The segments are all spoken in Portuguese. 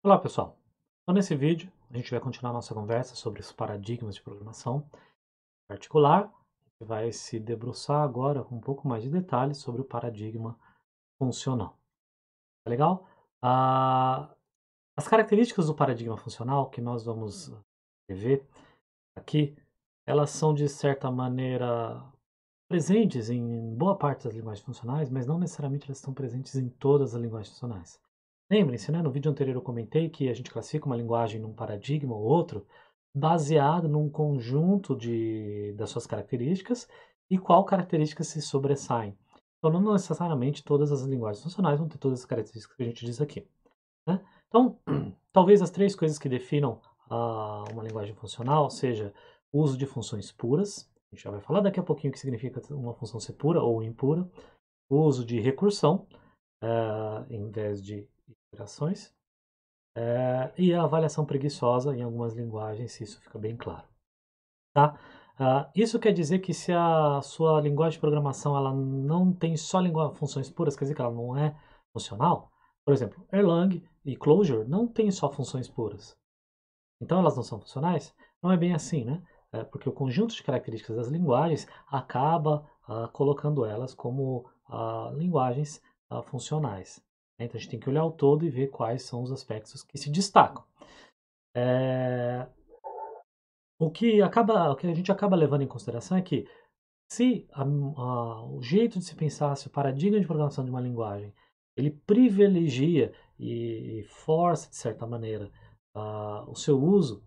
Olá pessoal, então, nesse vídeo a gente vai continuar nossa conversa sobre os paradigmas de programação em particular, a gente vai se debruçar agora com um pouco mais de detalhes sobre o paradigma funcional. Tá legal? Ah, as características do paradigma funcional que nós vamos ah, ver aqui, elas são de certa maneira presentes em boa parte das linguagens funcionais, mas não necessariamente elas estão presentes em todas as linguagens funcionais. Lembrem-se, né, no vídeo anterior eu comentei que a gente classifica uma linguagem num paradigma ou outro baseado num conjunto de, das suas características e qual características se sobressaem. Então, não necessariamente todas as linguagens funcionais vão ter todas as características que a gente diz aqui. Né? Então, talvez as três coisas que definam ah, uma linguagem funcional seja o uso de funções puras, a gente já vai falar daqui a pouquinho o que significa uma função ser pura ou impura, o uso de recursão, eh, em vez de operações. É, eh, e a avaliação preguiçosa em algumas linguagens, se isso fica bem claro. Tá? Ah, isso quer dizer que se a sua linguagem de programação ela não tem só funções puras, quer dizer que ela não é funcional. Por exemplo, Erlang e Clojure não têm só funções puras. Então elas não são funcionais? Não é bem assim, né? É porque o conjunto de características das linguagens acaba ah, colocando elas como ah, linguagens funcionais. Né? Então a gente tem que olhar o todo e ver quais são os aspectos que se destacam. É... O que acaba, o que a gente acaba levando em consideração é que se a, a, o jeito de se pensar, se o paradigma de programação de uma linguagem, ele privilegia e, e força de certa maneira a, o seu uso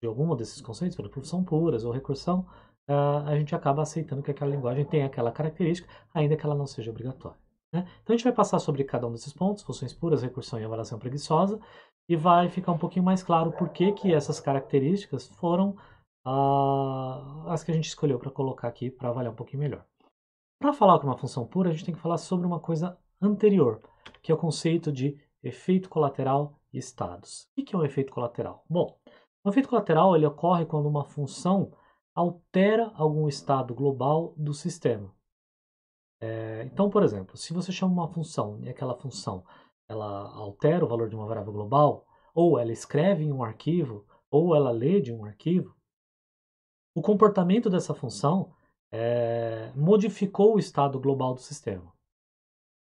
de algum desses conceitos, por exemplo, são puras ou recursão, a gente acaba aceitando que aquela linguagem tem aquela característica, ainda que ela não seja obrigatória. Né? Então a gente vai passar sobre cada um desses pontos, funções puras, recursão e avaliação preguiçosa, e vai ficar um pouquinho mais claro por que, que essas características foram ah, as que a gente escolheu para colocar aqui para avaliar um pouquinho melhor. Para falar com é uma função pura, a gente tem que falar sobre uma coisa anterior, que é o conceito de efeito colateral e estados. O que é um efeito colateral? Bom, um efeito colateral ele ocorre quando uma função altera algum estado global do sistema. É, então, por exemplo, se você chama uma função e aquela função ela altera o valor de uma variável global, ou ela escreve em um arquivo, ou ela lê de um arquivo, o comportamento dessa função é, modificou o estado global do sistema.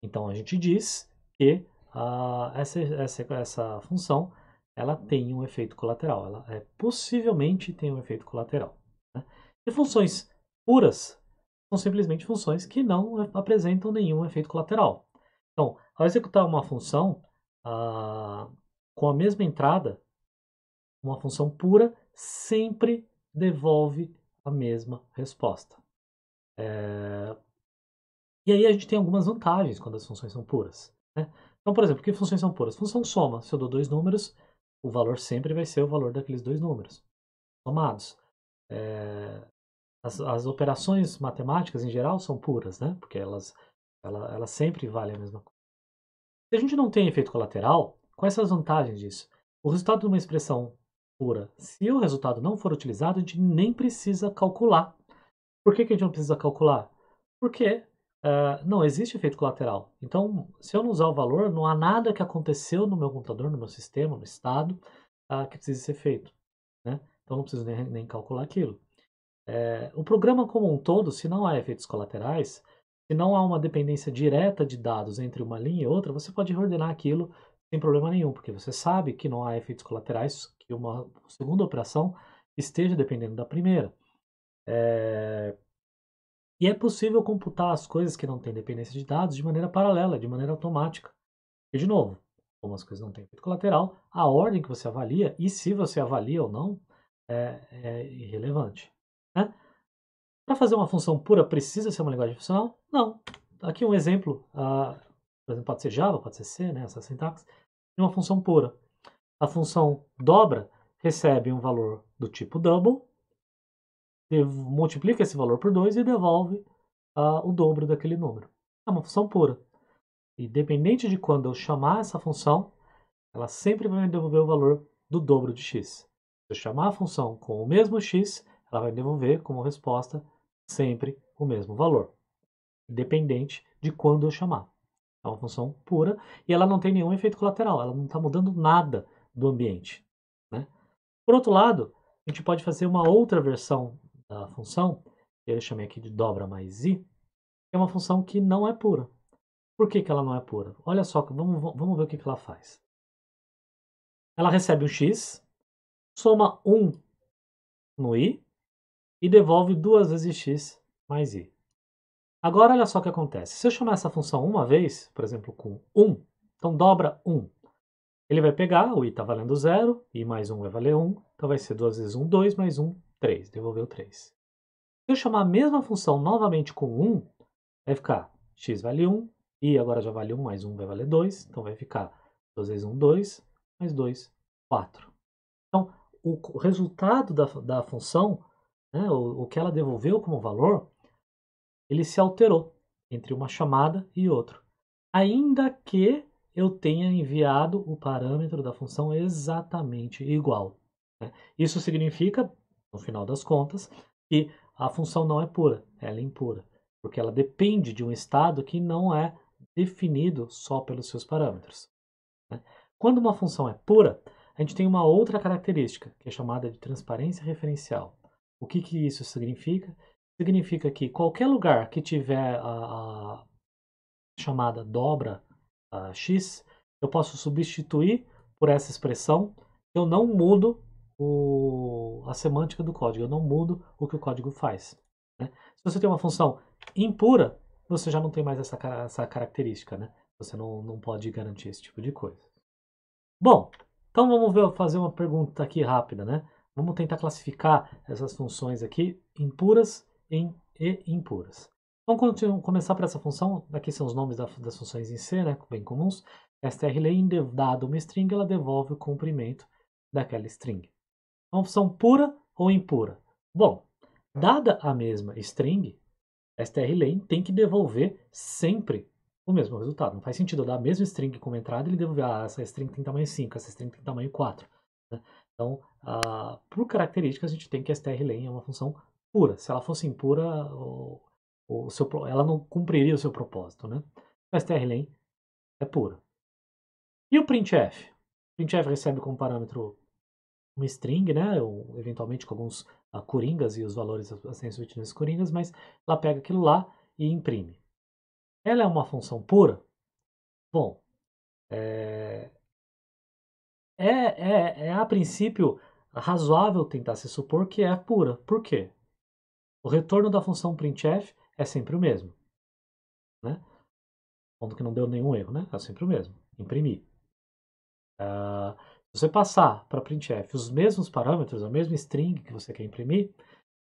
Então a gente diz que a, essa, essa, essa função ela tem um efeito colateral, ela é, possivelmente tem um efeito colateral. Né? E funções puras são simplesmente funções que não apresentam nenhum efeito colateral. Então, ao executar uma função ah, com a mesma entrada, uma função pura sempre devolve a mesma resposta. É... E aí a gente tem algumas vantagens quando as funções são puras. Né? Então, por exemplo, que funções são puras? Função soma. Se eu dou dois números, o valor sempre vai ser o valor daqueles dois números somados. É... As, as operações matemáticas em geral são puras, né? Porque elas, elas sempre valem a mesma coisa. Se a gente não tem efeito colateral, quais são as vantagens disso? O resultado de uma expressão pura, se o resultado não for utilizado, a gente nem precisa calcular. Por que, que a gente não precisa calcular? Porque uh, não existe efeito colateral. Então, se eu não usar o valor, não há nada que aconteceu no meu computador, no meu sistema, no estado, uh, que precise ser feito. Né? Então, não preciso nem, nem calcular aquilo. É, o programa como um todo, se não há efeitos colaterais, se não há uma dependência direta de dados entre uma linha e outra, você pode reordenar aquilo sem problema nenhum, porque você sabe que não há efeitos colaterais, que uma segunda operação esteja dependendo da primeira. É... E é possível computar as coisas que não têm dependência de dados de maneira paralela, de maneira automática. E, de novo, como as coisas não têm efeito colateral, a ordem que você avalia, e se você avalia ou não, é, é irrelevante. Né? Para fazer uma função pura, precisa ser uma linguagem funcional? Não. Aqui um exemplo, uh, por exemplo, pode ser Java, pode ser C, né, essa sintaxe, de uma função pura. A função dobra recebe um valor do tipo double, multiplica esse valor por 2 e devolve uh, o dobro daquele número. É uma função pura. Independente de quando eu chamar essa função, ela sempre vai me devolver o valor do dobro de x. Se eu chamar a função com o mesmo x, ela vai devolver como resposta sempre o mesmo valor, independente de quando eu chamar. É uma função pura e ela não tem nenhum efeito colateral, ela não está mudando nada do ambiente. Né? Por outro lado, a gente pode fazer uma outra versão da função, que eu chamei aqui de dobra mais i, que é uma função que não é pura. Por que, que ela não é pura? Olha só, vamos, vamos ver o que, que ela faz. Ela recebe um x, soma 1 no i e devolve duas vezes x mais i. Agora, olha só o que acontece. Se eu chamar essa função uma vez, por exemplo, com 1, então dobra 1. Ele vai pegar, o i está valendo 0, i mais 1 vai valer 1, então vai ser 2 vezes 1, 2, mais 1, 3, devolveu 3. Se eu chamar a mesma função novamente com 1, vai ficar x vale 1, i agora já vale 1, mais 1 vai valer 2, então vai ficar 2 vezes 1, 2, mais 2, 4. Então, o resultado da, da função né, o, o que ela devolveu como valor, ele se alterou entre uma chamada e outra, ainda que eu tenha enviado o parâmetro da função exatamente igual. Né? Isso significa, no final das contas, que a função não é pura, ela é impura, porque ela depende de um estado que não é definido só pelos seus parâmetros. Né? Quando uma função é pura, a gente tem uma outra característica, que é chamada de transparência referencial. O que, que isso significa? Significa que qualquer lugar que tiver a, a chamada dobra a x, eu posso substituir por essa expressão. Eu não mudo o, a semântica do código, eu não mudo o que o código faz. Né? Se você tem uma função impura, você já não tem mais essa, essa característica, né? Você não, não pode garantir esse tipo de coisa. Bom, então vamos ver, fazer uma pergunta aqui rápida, né? Vamos tentar classificar essas funções aqui impuras em, e impuras. Vamos continuar, começar para essa função, aqui são os nomes da, das funções em C, né, bem comuns. strlen, é dado uma string, ela devolve o comprimento daquela string. É uma função pura ou impura? Bom, dada a mesma string, strlen tem que devolver sempre o mesmo resultado. Não faz sentido eu dar a mesma string como entrada e ele devolver, ah, essa string tem tamanho 5, essa string tem tamanho 4. Então, ah, por características, a gente tem que a strlen é uma função pura. Se ela fosse impura, o, o seu, ela não cumpriria o seu propósito, né? Então, a strlen é pura. E o printf? O printf recebe como parâmetro um string, né? Ou, eventualmente com alguns ah, coringas e os valores das sensitivas coringas, mas ela pega aquilo lá e imprime. Ela é uma função pura? Bom, é, é, é, é a princípio razoável tentar se supor que é pura. Por quê? O retorno da função printf é sempre o mesmo. Né? Ponto que não deu nenhum erro, né? É sempre o mesmo. Imprimir. Uh, se você passar para printf os mesmos parâmetros, a mesma string que você quer imprimir,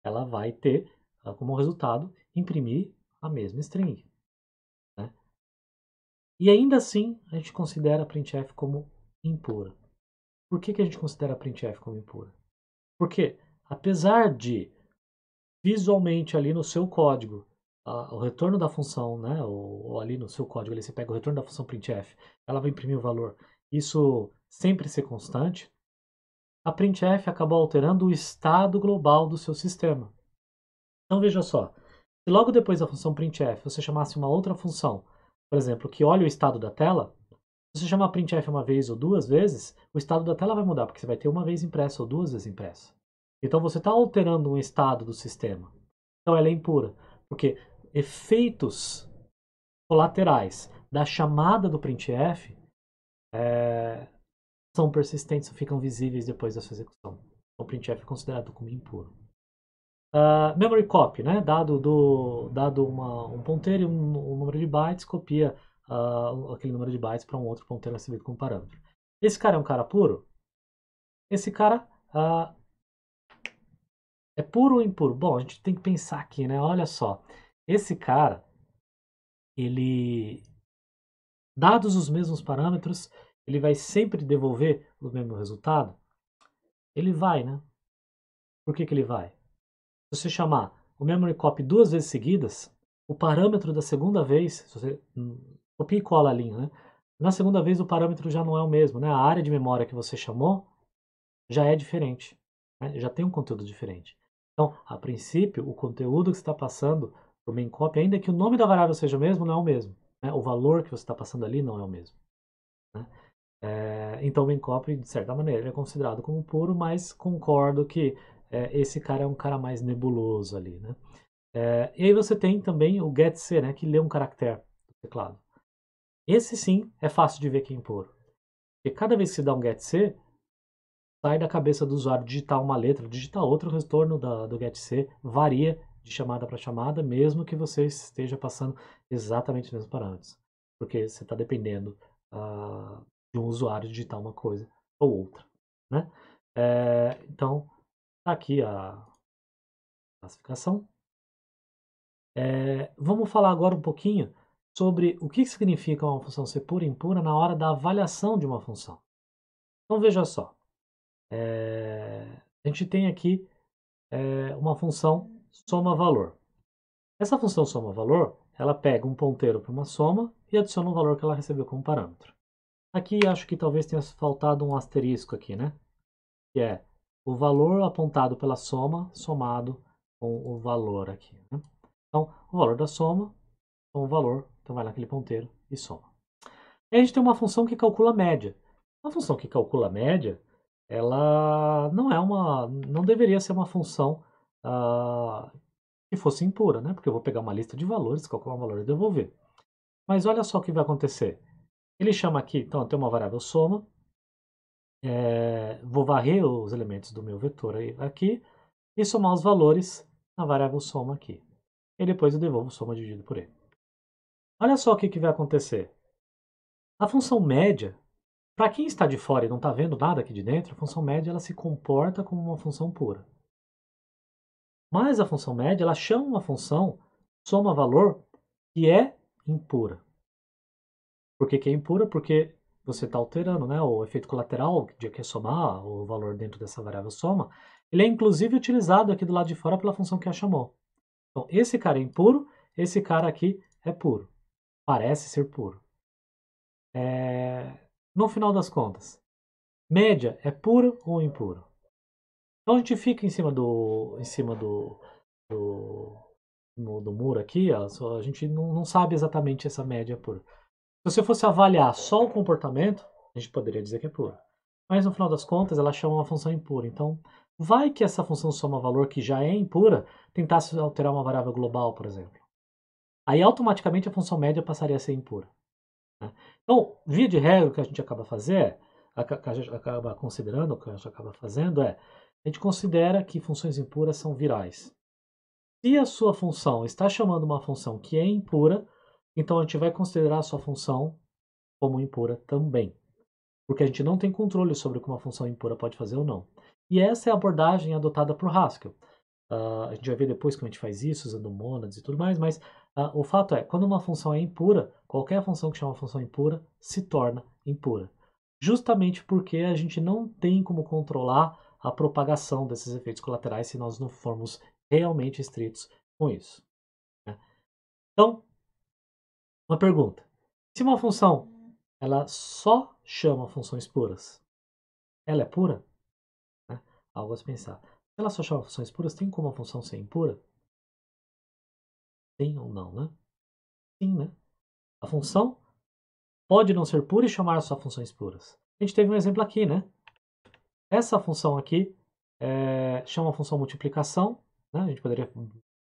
ela vai ter uh, como resultado imprimir a mesma string. Né? E ainda assim, a gente considera a printf como impura. Por que, que a gente considera a printf como impura? Porque, apesar de visualmente ali no seu código, a, o retorno da função, né, ou, ou, ali no seu código, ali você pega o retorno da função printf, ela vai imprimir o valor, isso sempre ser constante, a printf acabou alterando o estado global do seu sistema. Então veja só, se logo depois da função printf você chamasse uma outra função, por exemplo, que olha o estado da tela, se você chamar printf uma vez ou duas vezes, o estado da tela vai mudar, porque você vai ter uma vez impressa ou duas vezes impressa. Então você está alterando um estado do sistema. Então ela é impura, porque efeitos colaterais da chamada do printf é, são persistentes, ficam visíveis depois da sua execução. Então, o printf é considerado como impuro. Uh, memory copy, né? dado, do, dado uma, um ponteiro e um, um número de bytes, copia uh, aquele número de bytes para um outro ponteiro recebido como parâmetro. Esse cara é um cara puro? Esse cara uh, é puro ou impuro? Bom, a gente tem que pensar aqui, né? Olha só, esse cara, ele, dados os mesmos parâmetros, ele vai sempre devolver o mesmo resultado? Ele vai, né? Por que, que ele vai? Se você chamar o memory copy duas vezes seguidas, o parâmetro da segunda vez, se você hum, copia e cola a linha, né? Na segunda vez o parâmetro já não é o mesmo, né? A área de memória que você chamou já é diferente, né? já tem um conteúdo diferente. Então, a princípio, o conteúdo que está passando para o main copy, ainda que o nome da variável seja o mesmo, não é o mesmo. Né? O valor que você está passando ali não é o mesmo. Né? É, então, o main copy, de certa maneira, é considerado como puro, mas concordo que é, esse cara é um cara mais nebuloso ali, né? É, e aí você tem também o getC, né, que lê um caractere do teclado. Esse sim é fácil de ver quem pôr. Porque cada vez que se dá um getC, sai da cabeça do usuário digitar uma letra, digitar outra, o retorno da, do getC varia de chamada para chamada, mesmo que você esteja passando exatamente os mesmos parâmetros. Porque você está dependendo uh, de um usuário digitar uma coisa ou outra. Né? É, então, está aqui a classificação. É, vamos falar agora um pouquinho sobre o que significa uma função ser pura e impura na hora da avaliação de uma função. Então veja só, é, a gente tem aqui é, uma função soma-valor. Essa função soma-valor, ela pega um ponteiro para uma soma e adiciona um valor que ela recebeu como parâmetro. Aqui acho que talvez tenha faltado um asterisco aqui, né? Que é o valor apontado pela soma somado com o valor aqui. Né? Então, o valor da soma com o valor então vai naquele ponteiro e soma. Aí a gente tem uma função que calcula a média. Uma função que calcula a média, ela não é uma, não deveria ser uma função ah, que fosse impura, né? Porque eu vou pegar uma lista de valores, calcular um valor e devolver. Mas olha só o que vai acontecer. Ele chama aqui, então tem uma variável soma. É, vou varrer os elementos do meu vetor aí, aqui e somar os valores na variável soma aqui. E depois eu devolvo soma dividido por ele. Olha só o que, que vai acontecer. A função média, para quem está de fora e não está vendo nada aqui de dentro, a função média ela se comporta como uma função pura. Mas a função média ela chama uma função soma valor que é impura. Por que, que é impura? Porque você está alterando, né? O efeito colateral de que é somar o valor dentro dessa variável soma, ele é inclusive utilizado aqui do lado de fora pela função que a chamou. Então, esse cara é impuro, esse cara aqui é puro parece ser puro. É... No final das contas, média é puro ou impuro? Então a gente fica em cima do, em cima do, do, no, do muro aqui, ó, a gente não, não sabe exatamente essa média é pura. Se você fosse avaliar só o comportamento, a gente poderia dizer que é pura. Mas no final das contas, ela chama uma função impura. Então, vai que essa função soma valor que já é impura tentasse alterar uma variável global, por exemplo aí automaticamente a função média passaria a ser impura. Né? Então, via de regra, o que a gente acaba fazer, a gente acaba considerando, o que a gente acaba fazendo é, a gente considera que funções impuras são virais. Se a sua função está chamando uma função que é impura, então a gente vai considerar a sua função como impura também. Porque a gente não tem controle sobre o que uma função impura pode fazer ou não. E essa é a abordagem adotada por Haskell. Uh, a gente vai ver depois como a gente faz isso, usando mônadas e tudo mais, mas uh, o fato é, quando uma função é impura, qualquer função que chama função impura se torna impura. Justamente porque a gente não tem como controlar a propagação desses efeitos colaterais se nós não formos realmente estritos com isso. Né? Então, uma pergunta. Se uma função ela só chama funções puras, ela é pura? Né? Algo a se pensar. Ela só chama funções puras? Tem como a função ser impura? Tem ou não, né? Sim, né? A função pode não ser pura e chamar só funções puras. A gente teve um exemplo aqui, né? Essa função aqui é, chama a função multiplicação, né? A gente poderia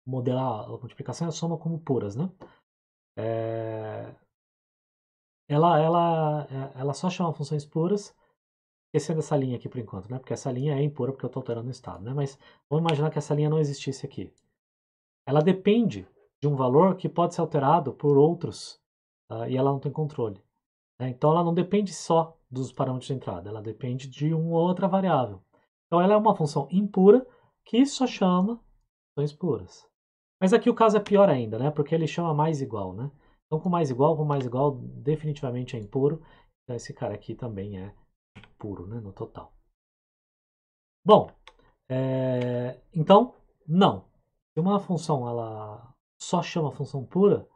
modelar a multiplicação e a soma como puras, né? É, ela, ela, é, ela só chama funções puras esquecendo é essa linha aqui por enquanto, né? Porque essa linha é impura porque eu estou alterando o estado, né? Mas vamos imaginar que essa linha não existisse aqui. Ela depende de um valor que pode ser alterado por outros uh, e ela não tem controle. Né? Então ela não depende só dos parâmetros de entrada, ela depende de uma outra variável. Então ela é uma função impura que só chama funções puras. Mas aqui o caso é pior ainda, né? Porque ele chama mais igual, né? Então com mais igual, com mais igual definitivamente é impuro. Então esse cara aqui também é puro, né, no total. Bom, é, então, não. Se uma função ela só chama função pura,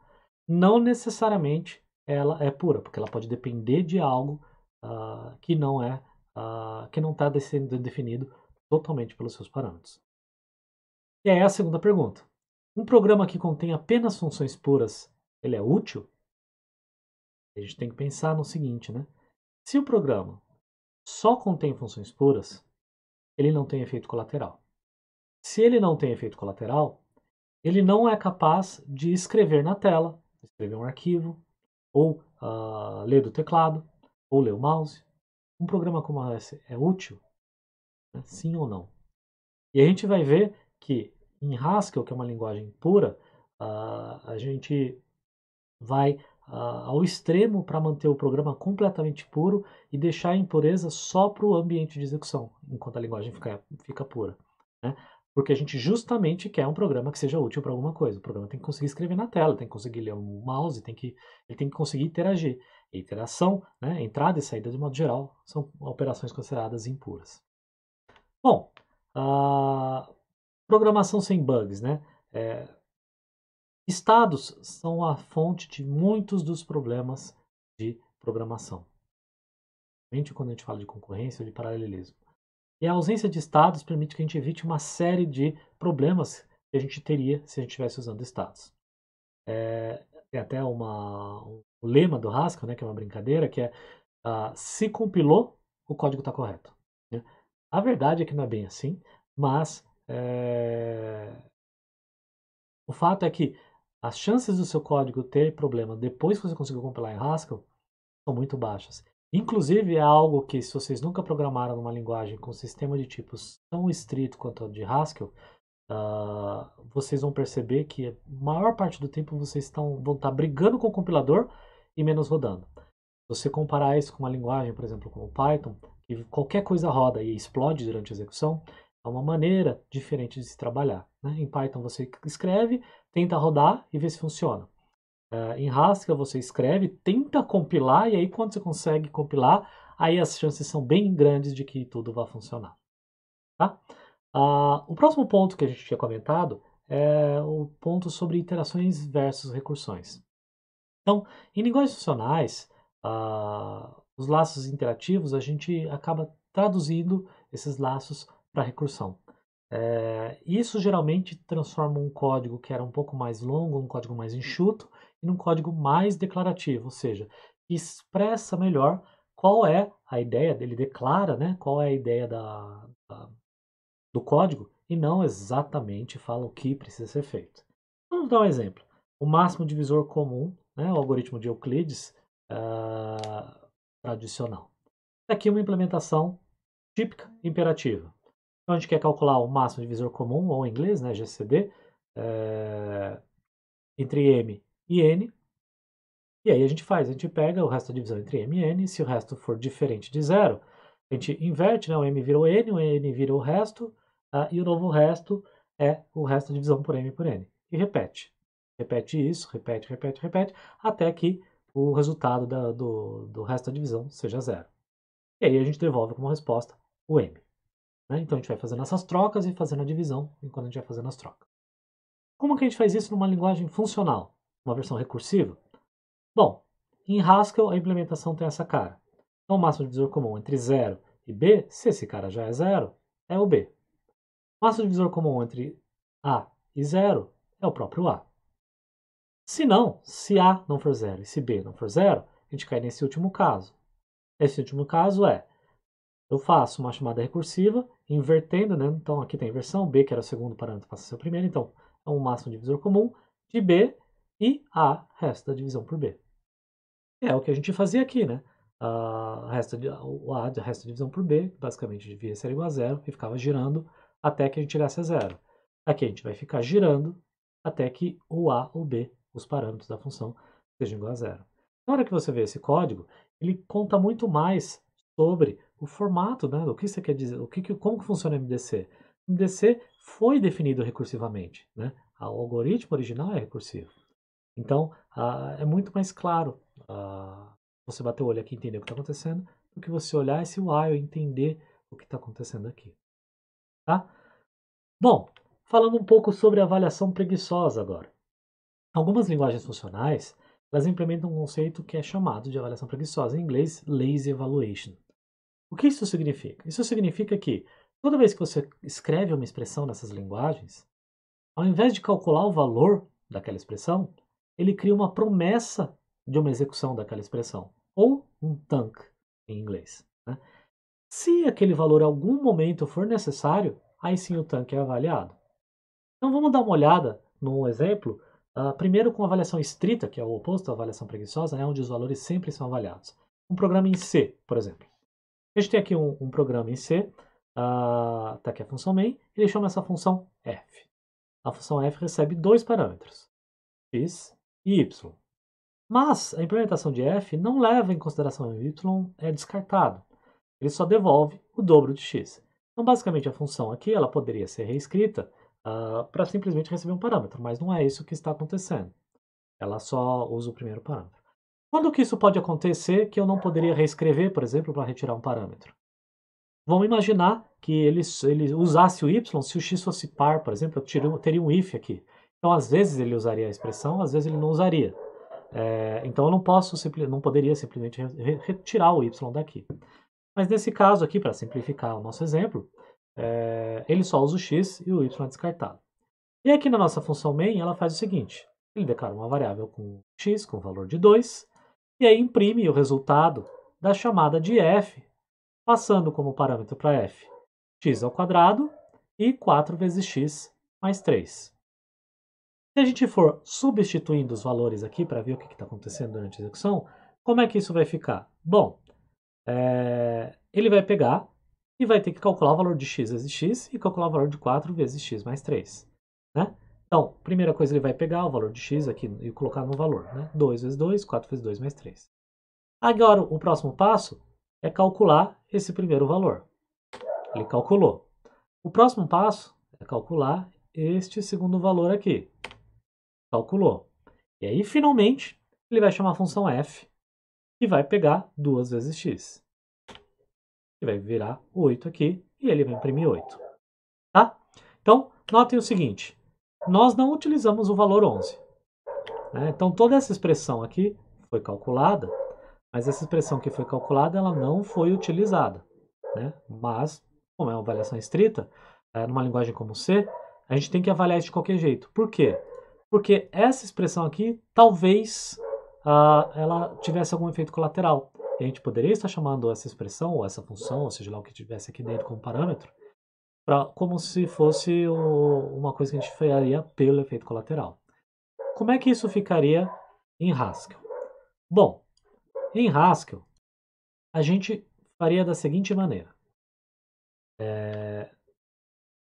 não necessariamente ela é pura, porque ela pode depender de algo uh, que não é uh, que não está sendo definido totalmente pelos seus parâmetros. E aí é a segunda pergunta: um programa que contém apenas funções puras, ele é útil? A gente tem que pensar no seguinte, né? Se o programa só contém funções puras, ele não tem efeito colateral. Se ele não tem efeito colateral, ele não é capaz de escrever na tela, escrever um arquivo, ou uh, ler do teclado, ou ler o mouse. Um programa como esse é útil? Né? Sim ou não? E a gente vai ver que em Haskell, que é uma linguagem pura, uh, a gente vai ao extremo para manter o programa completamente puro e deixar a impureza só para o ambiente de execução, enquanto a linguagem fica, fica pura. Né? Porque a gente justamente quer um programa que seja útil para alguma coisa. O programa tem que conseguir escrever na tela, tem que conseguir ler o um mouse, tem que, ele tem que conseguir interagir. E interação, né? entrada e saída de modo geral, são operações consideradas impuras. Bom, ah, programação sem bugs, né? É, Estados são a fonte de muitos dos problemas de programação. Quando a gente fala de concorrência ou de paralelismo. E a ausência de estados permite que a gente evite uma série de problemas que a gente teria se a gente estivesse usando estados. É, tem até uma, um lema do Haskell, né, que é uma brincadeira, que é uh, se compilou, o código está correto. Né? A verdade é que não é bem assim, mas é, o fato é que as chances do seu código ter problema depois que você conseguiu compilar em Haskell são muito baixas. Inclusive, é algo que, se vocês nunca programaram numa linguagem com um sistema de tipos tão estrito quanto o de Haskell, uh, vocês vão perceber que a maior parte do tempo vocês estão, vão estar brigando com o compilador e menos rodando. Se você comparar isso com uma linguagem, por exemplo, como Python, que qualquer coisa roda e explode durante a execução, é uma maneira diferente de se trabalhar. Né? Em Python você escreve, tenta rodar e vê se funciona. Eh, em Haskell você escreve, tenta compilar e aí quando você consegue compilar, aí as chances são bem grandes de que tudo vá funcionar. Tá? Ah, o próximo ponto que a gente tinha comentado é o ponto sobre interações versus recursões. Então, em linguagens funcionais, ah, os laços interativos, a gente acaba traduzindo esses laços para recursão. É, isso geralmente transforma um código que era um pouco mais longo, um código mais enxuto, em um código mais declarativo, ou seja, expressa melhor qual é a ideia, ele declara né, qual é a ideia da, da, do código e não exatamente fala o que precisa ser feito. Vamos dar um exemplo. O máximo divisor comum, né, o algoritmo de Euclides uh, tradicional. Tá aqui uma implementação típica imperativa a gente quer calcular o máximo divisor comum, ou em inglês, né, GCD, é, eh, entre M e N. E aí a gente faz, a gente pega o resto da divisão entre M e N, e se o resto for diferente de zero, a gente inverte, né, o M vira o N, o N vira o resto, tá, e o novo resto é o resto da divisão por M por N. E repete. Repete isso, repete, repete, repete, até que o resultado da, do, do resto da divisão seja zero. E aí a gente devolve como resposta o M. Né? Então a gente vai fazendo essas trocas e fazendo a divisão enquanto a gente vai fazendo as trocas. Como que a gente faz isso numa linguagem funcional, uma versão recursiva? Bom, em Haskell a implementação tem essa cara. Então o máximo divisor comum entre 0 e B, se esse cara já é 0, é o B. O máximo divisor comum entre A e 0 é o próprio A. Se não, se A não for zero e se B não for zero, a gente cai nesse último caso. Esse último caso é, eu faço uma chamada recursiva invertendo, né? Então aqui tem a inversão, B, que era o segundo parâmetro, passa a ser o primeiro, então é um máximo divisor comum de B e A resta da divisão por B. É o que a gente fazia aqui, né? resta, o A resta da divisão por B, basicamente devia ser igual a zero, e ficava girando até que a gente chegasse a zero. Aqui a gente vai ficar girando até que o A ou B, os parâmetros da função, sejam igual a zero. Na hora que você vê esse código, ele conta muito mais sobre o formato, né? O que você quer dizer? O que, como funciona o MDC? O MDC foi definido recursivamente, né? O algoritmo original é recursivo. Então, é muito mais claro você bater o olho aqui e entender o que está acontecendo do que você olhar esse while e entender o que está acontecendo aqui. Tá? Bom, falando um pouco sobre avaliação preguiçosa agora. Algumas linguagens funcionais elas implementam um conceito que é chamado de avaliação preguiçosa, em inglês, lazy evaluation. O que isso significa? Isso significa que toda vez que você escreve uma expressão nessas linguagens, ao invés de calcular o valor daquela expressão, ele cria uma promessa de uma execução daquela expressão, ou um tank em inglês. Né? Se aquele valor em algum momento for necessário, aí sim o tank é avaliado. Então vamos dar uma olhada num exemplo ah, primeiro, com avaliação estrita, que é o oposto à avaliação preguiçosa, né, onde os valores sempre são avaliados. Um programa em C, por exemplo. A gente tem aqui um, um programa em C, está ah, uh, aqui a função main, ele chama essa função f. A função f recebe dois parâmetros, x e y. Mas a implementação de f não leva em consideração y, é descartado. Ele só devolve o dobro de x. Então, basicamente, a função aqui ela poderia ser reescrita uh, ah, para simplesmente receber um parâmetro, mas não é isso que está acontecendo. Ela só usa o primeiro parâmetro. Quando que isso pode acontecer que eu não poderia reescrever, por exemplo, para retirar um parâmetro? Vamos imaginar que ele, ele usasse o y se o x fosse par, por exemplo, eu, tiro, eu teria um if aqui. Então, às vezes ele usaria a expressão, às vezes ele não usaria. É, então, eu não posso, não poderia simplesmente retirar o y daqui. Mas nesse caso aqui, para simplificar o nosso exemplo, é, ele só usa o x e o y é descartado. E aqui na nossa função main, ela faz o seguinte, ele declara uma variável com x, com valor de 2, e aí imprime o resultado da chamada de f, passando como parâmetro para f x ao quadrado e 4 vezes x mais 3. Se a gente for substituindo os valores aqui para ver o que está acontecendo durante a execução, como é que isso vai ficar? Bom, é, ele vai pegar e vai ter que calcular o valor de x vezes x e calcular o valor de 4 vezes x mais 3. Né? Então, primeira coisa, ele vai pegar o valor de x aqui e colocar no valor. Né? 2 vezes 2, 4 vezes 2 mais 3. Agora, o próximo passo é calcular esse primeiro valor. Ele calculou. O próximo passo é calcular este segundo valor aqui. Calculou. E aí, finalmente, ele vai chamar a função f, e vai pegar 2 vezes x e vai virar 8 aqui, e ele vai imprimir 8. Tá? Então, notem o seguinte, nós não utilizamos o valor 11. Né? Então, toda essa expressão aqui foi calculada, mas essa expressão que foi calculada, ela não foi utilizada. Né? Mas, como é uma avaliação estrita, é, numa linguagem como C, a gente tem que avaliar isso de qualquer jeito. Por quê? Porque essa expressão aqui, talvez ah, ela tivesse algum efeito colateral a gente poderia estar chamando essa expressão, ou essa função, ou seja lá o que tivesse aqui dentro como parâmetro, pra, como se fosse o, uma coisa que a gente faria pelo efeito colateral. Como é que isso ficaria em Haskell? Bom, em Haskell, a gente faria da seguinte maneira. É,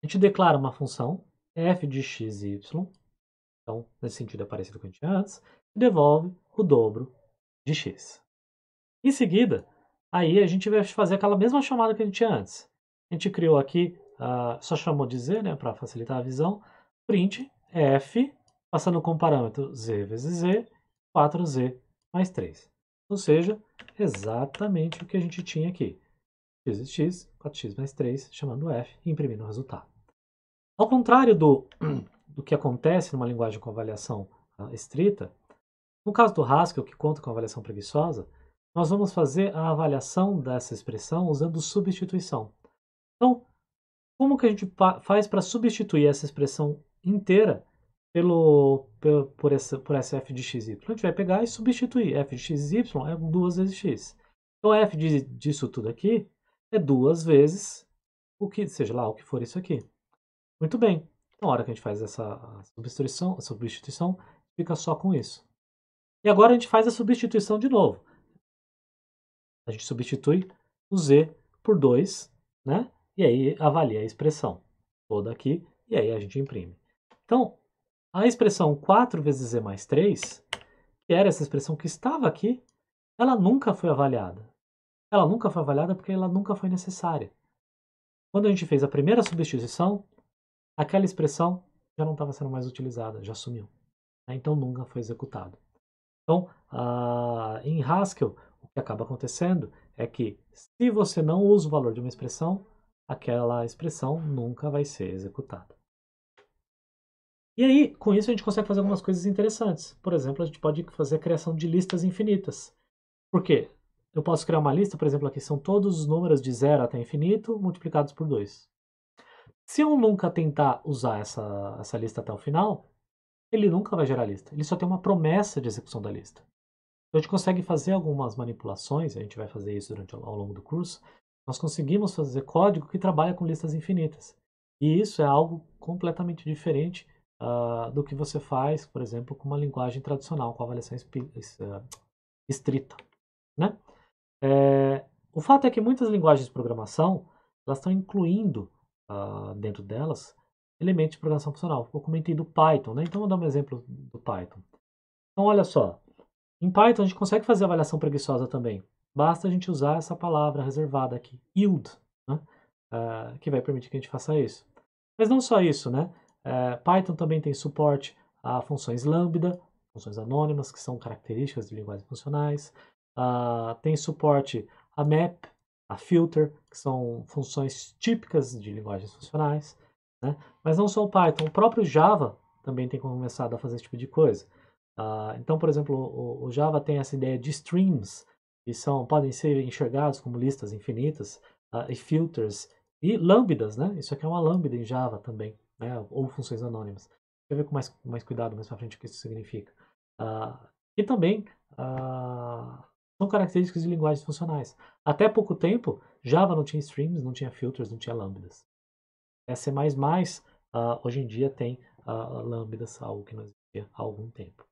a gente declara uma função f de x e y, então nesse sentido é parecido com o gente antes, e devolve o dobro de x. Em seguida, aí a gente vai fazer aquela mesma chamada que a gente tinha antes. A gente criou aqui, uh, só chamou de z, né, para facilitar a visão, print f, passando como parâmetro z vezes z, 4z mais 3. Ou seja, exatamente o que a gente tinha aqui. x, x, 4x mais 3, chamando f e imprimindo o resultado. Ao contrário do, do que acontece numa linguagem com avaliação uh, estrita, no caso do Haskell, que conta com avaliação preguiçosa, nós vamos fazer a avaliação dessa expressão usando substituição. Então, como que a gente faz para substituir essa expressão inteira pelo, pelo, por, essa, por essa f de y? A gente vai pegar e substituir. f de y é duas vezes x. Então, f de, disso tudo aqui é duas vezes o que, seja lá o que for isso aqui. Muito bem. Então, a hora que a gente faz essa substituição, substituição fica só com isso. E agora a gente faz a substituição de novo. A gente substitui o z por 2, né? E aí avalia a expressão toda aqui, e aí a gente imprime. Então, a expressão 4 vezes z mais 3, que era essa expressão que estava aqui, ela nunca foi avaliada. Ela nunca foi avaliada porque ela nunca foi necessária. Quando a gente fez a primeira substituição, aquela expressão já não estava sendo mais utilizada, já sumiu. Né? Então nunca foi executado. Então, uh, em Haskell, o que acaba acontecendo é que, se você não usa o valor de uma expressão, aquela expressão nunca vai ser executada. E aí, com isso, a gente consegue fazer algumas coisas interessantes. Por exemplo, a gente pode fazer a criação de listas infinitas. Por quê? Eu posso criar uma lista, por exemplo, aqui são todos os números de zero até infinito multiplicados por 2. Se eu nunca tentar usar essa, essa lista até o final, ele nunca vai gerar lista. Ele só tem uma promessa de execução da lista a gente consegue fazer algumas manipulações, a gente vai fazer isso durante ao longo do curso. Nós conseguimos fazer código que trabalha com listas infinitas. E isso é algo completamente diferente uh, do que você faz, por exemplo, com uma linguagem tradicional, com avaliação ah, estrita. Né? É, o fato é que muitas linguagens de programação elas estão incluindo uh, dentro delas elementos de programação funcional. Eu comentei do Python, né? então vou dar um exemplo do Python. Então, olha só, em Python, a gente consegue fazer avaliação preguiçosa também. Basta a gente usar essa palavra reservada aqui, yield, né? uh, que vai permitir que a gente faça isso. Mas não só isso, né? Uh, Python também tem suporte a funções lambda, funções anônimas, que são características de linguagens funcionais. Uh, tem suporte a map, a filter, que são funções típicas de linguagens funcionais. Né? Mas não só o Python, o próprio Java também tem começado a fazer esse tipo de coisa. Uh, então, por exemplo, o, o, Java tem essa ideia de streams, que são, podem ser enxergados como listas infinitas, uh, e filters, e lambdas, né? Isso aqui é uma lambda em Java também, né? ou funções anônimas. Deixa eu ver com mais, mais cuidado mais para frente o que isso significa. Uh, e também são características de linguagens funcionais. Até pouco tempo, Java não tinha streams, não tinha filters, não tinha lambdas. É C++, uh, hoje em dia tem lambdas, algo que não existia há algum tempo.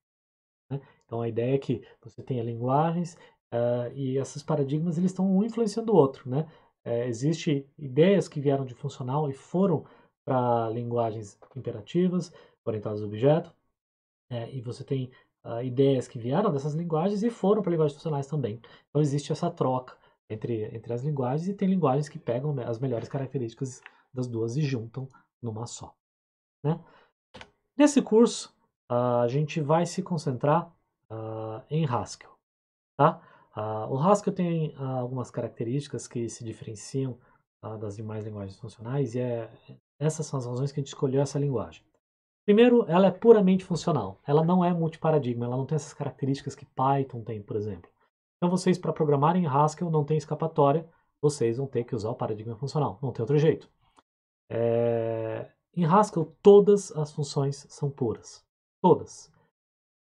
Né? Então a ideia é que você tenha linguagens uh, e esses paradigmas eles estão um influenciando o outro. Né? Uh, eh, Existem ideias que vieram de funcional e foram para linguagens imperativas, orientadas ao objeto, uh, e você tem ah, ideias que vieram dessas linguagens e foram para linguagens funcionais também. Então existe essa troca entre, entre as linguagens e tem linguagens que pegam as melhores características das duas e juntam numa só. Né? Nesse curso, ah, a gente vai se concentrar ah, em Haskell, tá? Ah, o Haskell tem algumas características que se diferenciam das demais linguagens funcionais e é, essas são as razões que a gente escolheu essa linguagem. Primeiro, ela é puramente funcional. Ela não é multiparadigma, ela não tem essas características que Python tem, por exemplo. Então, vocês, para programar em Haskell, não tem escapatória, vocês vão ter que usar o paradigma funcional. Não tem outro jeito. É... Em Haskell, todas as funções são puras. Todas.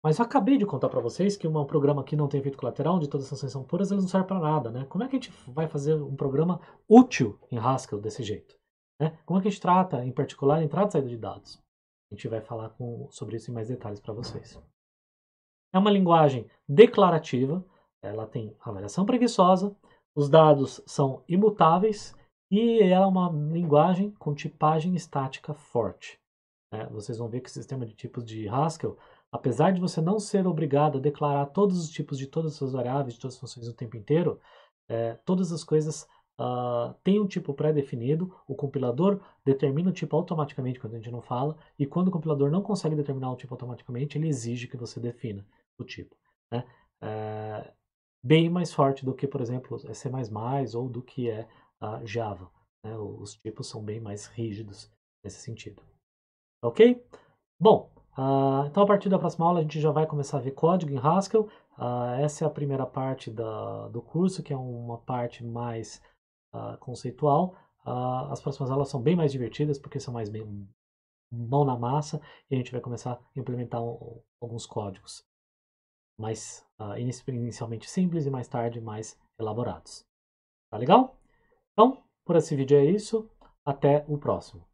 Mas eu acabei de contar para vocês que um programa que não tem efeito colateral, onde todas as sanções são puras, elas não servem para nada, né? Como é que a gente vai fazer um programa útil em Haskell desse jeito? Né? Como é que a gente trata, em particular, a entrada e saída de dados? A gente vai falar com, sobre isso em mais detalhes para vocês. É uma linguagem declarativa, ela tem avaliação preguiçosa, os dados são imutáveis e ela é uma linguagem com tipagem estática forte. Né? Vocês vão ver que o sistema de tipos de Haskell, apesar de você não ser obrigado a declarar todos os tipos de todas as variáveis, de todas as funções o tempo inteiro, é, todas as coisas uh, ah, têm um tipo pré-definido, o compilador determina o tipo automaticamente quando a gente não fala, e quando o compilador não consegue determinar o tipo automaticamente, ele exige que você defina o tipo. Né? É, bem mais forte do que, por exemplo, é C++ ou do que é ah, Java. Né? Os tipos são bem mais rígidos nesse sentido. Ok? Bom, uh, então a partir da próxima aula a gente já vai começar a ver código em Haskell. Uh, essa é a primeira parte da, do curso, que é uma parte mais uh, conceitual. as próximas aulas são bem mais divertidas, porque são mais bem, mão na massa, e a gente vai começar a implementar um, alguns códigos mais inicialmente simples e mais tarde mais elaborados. Tá legal? Então, por esse vídeo é isso. Até o próximo.